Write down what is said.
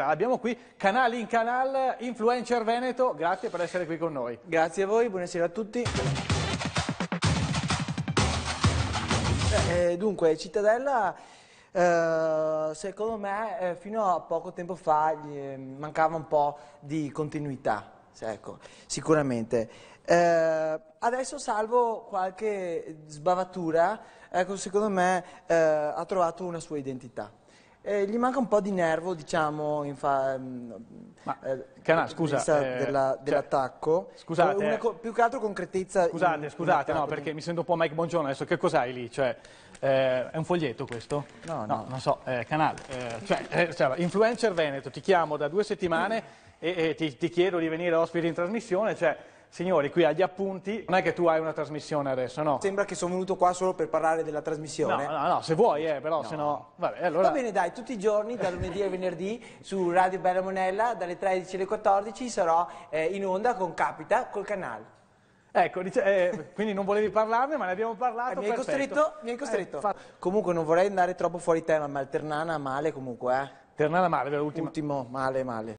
Ah, abbiamo qui Canali in Canal, Influencer Veneto, grazie per essere qui con noi. Grazie a voi, buonasera a tutti. Eh, dunque, Cittadella, eh, secondo me, eh, fino a poco tempo fa eh, mancava un po' di continuità, ecco, sicuramente. Eh, adesso, salvo qualche sbavatura, ecco, secondo me eh, ha trovato una sua identità. Eh, gli manca un po' di nervo, diciamo, in fa, mm, Ma, eh, canà, scusa, eh, della, cioè, dell'attacco. Cioè, scusate, eh. co- più che altro concretezza. Scusate, in, scusate, in no, perché mi sento un po' Mike Bongiorno adesso. Che cos'hai lì? Cioè, eh, è un foglietto questo? No, no, no non so, eh, canale. Cioè, cioè, influencer Veneto, ti chiamo da due settimane mm. e, e ti, ti, chiedo di venire ospite in trasmissione, cioè signori, qui agli appunti, non è che tu hai una trasmissione adesso, no? Sembra che sono venuto qua solo per parlare della trasmissione. No, no, no se vuoi, eh, però, no. se no... Vabbè, allora... Va bene, dai, tutti i giorni, da lunedì al venerdì, su Radio Bella Monella, dalle 13 alle 14, sarò eh, in onda con Capita, col canale. Ecco, dice, eh, quindi non volevi parlarne, ma ne abbiamo parlato. Eh, mi hai costretto? Mi hai costretto. Eh, costretto. Comunque non vorrei andare troppo fuori tema, ma il Ternana male comunque, eh. Ternana male, l'ultimo. Ultimo, male, male.